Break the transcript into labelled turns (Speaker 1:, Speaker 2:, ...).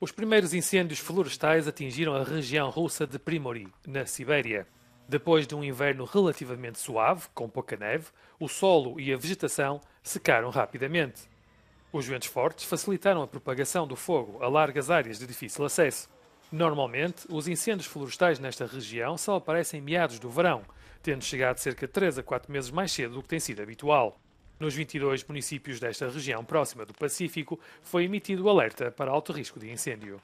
Speaker 1: Os primeiros incêndios florestais atingiram a região russa de Primory, na Sibéria. Depois de um inverno relativamente suave, com pouca neve, o solo e a vegetação secaram rapidamente. Os ventos fortes facilitaram a propagação do fogo a largas áreas de difícil acesso. Normalmente, os incêndios florestais nesta região só aparecem em meados do verão, tendo chegado cerca de 3 a 4 meses mais cedo do que tem sido habitual. Nos 22 municípios desta região próxima do Pacífico, foi emitido alerta para alto risco de incêndio.